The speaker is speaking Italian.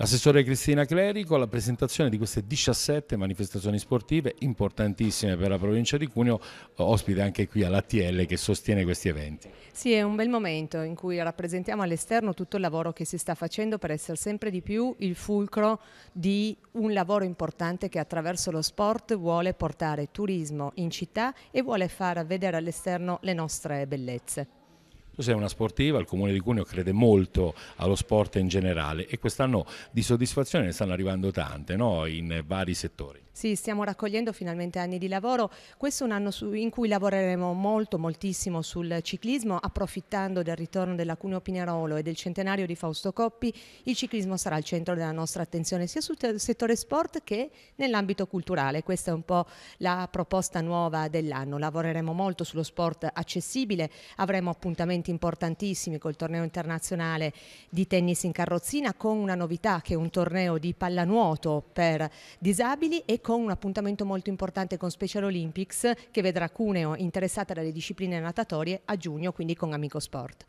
L'assessore Cristina Clerico alla presentazione di queste 17 manifestazioni sportive importantissime per la provincia di Cuneo, ospite anche qui all'ATL che sostiene questi eventi. Sì, è un bel momento in cui rappresentiamo all'esterno tutto il lavoro che si sta facendo per essere sempre di più il fulcro di un lavoro importante che attraverso lo sport vuole portare turismo in città e vuole far vedere all'esterno le nostre bellezze. Tu sei una sportiva, il Comune di Cuneo crede molto allo sport in generale e quest'anno di soddisfazione ne stanno arrivando tante no? in vari settori. Sì, stiamo raccogliendo finalmente anni di lavoro. Questo è un anno in cui lavoreremo molto, moltissimo sul ciclismo, approfittando del ritorno della Cuneo Pinerolo e del centenario di Fausto Coppi. Il ciclismo sarà al centro della nostra attenzione sia sul settore sport che nell'ambito culturale. Questa è un po' la proposta nuova dell'anno. Lavoreremo molto sullo sport accessibile, avremo appuntamenti appuntamenti importantissimi col torneo internazionale di tennis in carrozzina con una novità che è un torneo di pallanuoto per disabili e con un appuntamento molto importante con Special Olympics che vedrà Cuneo interessata dalle discipline natatorie a giugno quindi con Amico Sport.